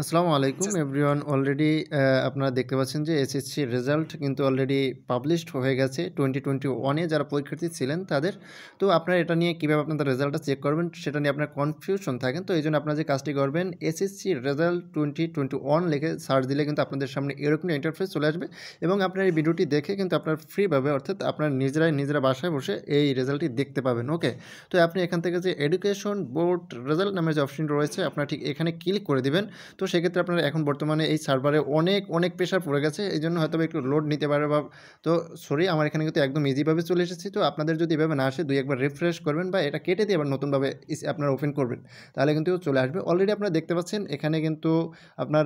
আসসালামু আলাইকুম everyone already আপনারা দেখতে পাচ্ছেন যে এসএসসি রেজাল্ট কিন্তু অলরেডি পাবলিশড হয়ে গেছে টোয়েন্টি টোয়েন্টি ওয়ানে যারা পরীক্ষার্থী ছিলেন তাদের তো আপনারা এটা নিয়ে কীভাবে আপনাদের রেজাল্টটা চেক করবেন সেটা নিয়ে আপনার কনফিউশন থাকেন তো এই জন্য আপনারা যে কাজটি করবেন SSC result twenty twenty one লিখে সার্চ দিলে কিন্তু আপনাদের সামনে এরকম ইন্টারফেস চলে আসবে এবং আপনার এই ভিডিওটি দেখে কিন্তু আপনার ফ্রিভাবে অর্থাৎ আপনার নিজেরাই নিজেরা বাসায় বসে এই রেজাল্টটি দেখতে পাবেন ওকে তো আপনি এখান থেকে যে এডুকেশন বোর্ড রেজাল্ট নামের যে অপশন রয়েছে আপনার ঠিক এখানে ক্লিক করে দেবেন তো সেক্ষেত্রে আপনার এখন বর্তমানে এই সার্ভারে অনেক অনেক প্রেশার পড়ে গেছে এই জন্য হয়তো একটু লোড নিতে পারে বা তো সরি আমার এখানে কিন্তু একদম ইজিভাবে চলে এসেছি তো আপনাদের যদি এভাবে না আসে দুই একবার রিফ্রেশ করবেন বা এটা কেটে দিয়ে আবার নতুনভাবে আপনার ওপেন করবেন তাহলে কিন্তু চলে আসবে অলরেডি আপনারা দেখতে পাচ্ছেন এখানে কিন্তু আপনার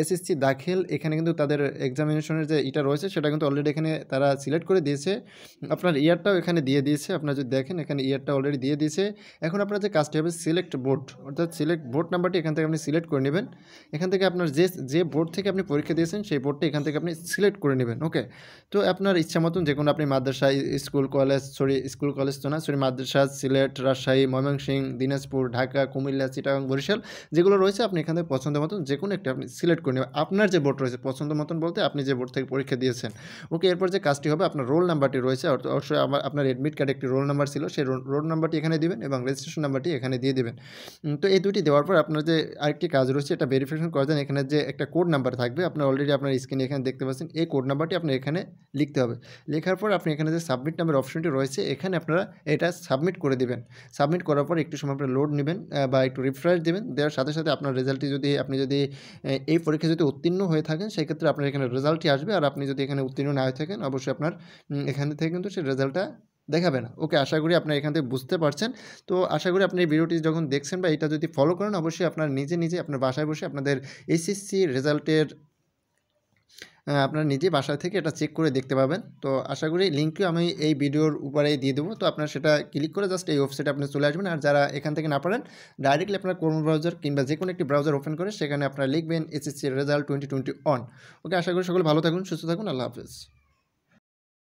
এসএসসি দাখিল এখানে কিন্তু তাদের এক্সামিনেশনের যে ইটা রয়েছে সেটা কিন্তু অলরেডি এখানে তারা সিলেক্ট করে দিয়েছে আপনার ইয়ারটাও এখানে দিয়ে দিয়েছে আপনারা যদি দেখেন এখানে ইয়ারটা অলরেডি দিয়ে দিয়েছে এখন আপনার যে কাজটি হবে সিলেক্ট বোর্ড অর্থাৎ সিলেক্ট বোর্ড নাম্বারটি এখান থেকে আপনি সিলেক্ট করে নেবেন এখান থেকে আপনার যে যে বোর্ড থেকে আপনি পরীক্ষা দিয়েছেন সেই বোর্ডটা এখান থেকে আপনি সিলেক্ট করে নেবেন ওকে তো আপনার ইচ্ছা মতন যে কোনো আপনি মাদ্রাসা school college sorry school college তো না সরি মাদ্রাসা সিলেট রাজশাহী ময়মনসিংহ দিনাজপুর ঢাকা কুমিল্লা চিটাগাং বরিশাল যেগুলো রয়েছে আপনি এখান থেকে পছন্দ মতন যে কোনো একটা আপনি সিলেক্ট করে নেবেন আপনার যে বোর্ড রয়েছে পছন্দ মতন বলতে আপনি যে বোর্ড থেকে পরীক্ষা দিয়েছেন ওকে এরপর যে কাজটি হবে আপনার রোল নাম্বারটি রয়েছে অবশ্যই আমার আপনার এডমিট কার্ডে একটি রোল নাম্বার ছিল সেই রোল নাম্বারটি এখানে দিবেন এবং রেজিস্ট্রেশন নাম্বারটি এখানে দিয়ে দেবেন তো এই দুটি দেওয়ার পর আপনার যে আরেকটি কাজ রয়েছে এটা ভেরিফাই রেজিস্ট্রেশন করা যান এখানে যে একটা কোড নাম্বার থাকবে আপনার অলরেডি আপনার স্ক্রিনে এখানে দেখতে পাচ্ছেন এই কোড নাম্বারটি আপনার এখানে লিখতে হবে লেখার পর আপনি এখানে যে সাবমিট নাম্বার অপশনটি রয়েছে এখানে আপনারা এটা সাবমিট করে দেবেন সাবমিট করার পর একটু সময় আপনারা লোড নেবেন বা একটু রিফ্রেশ দেবেন দেওয়ার সাথে সাথে আপনার রেজাল্টটি যদি আপনি যদি এই পরীক্ষা যদি উত্তীর্ণ হয়ে থাকেন সেক্ষেত্রে আপনার এখানে রেজাল্টটি আসবে আর আপনি যদি এখানে উত্তীর্ণ না হয়ে থাকেন অবশ্যই আপনার এখান থেকে কিন্তু সেই রেজাল্টটা দেখাবে না ওকে আশা করি আপনারা এখান থেকে বুঝতে পারছেন তো আশা করি আপনি এই ভিডিওটি যখন দেখছেন বা এটা যদি ফলো করেন অবশ্যই আপনার নিজে নিজে আপনার বাসায় বসে আপনাদের এসএসসি রেজাল্টের আপনার নিজে বাসা থেকে এটা চেক করে দেখতে পাবেন তো আশা করি লিঙ্কটিও আমি এই ভিডিওর উপরে দিয়ে দেবো তো আপনার সেটা ক্লিক করে জাস্ট এই ওয়েবসাইটে আপনি চলে আসবেন আর যারা এখান থেকে না পারেন ডাইরেক্টলি আপনার কোন ব্রাউজার কিংবা যে কোনো একটি ব্রাউজার ওপেন করে সেখানে আপনারা লিখবেন SSC result twenty twenty one okay আশা করি সকলে ভালো থাকুন সুস্থ থাকুন আল্লাহ হাফেজ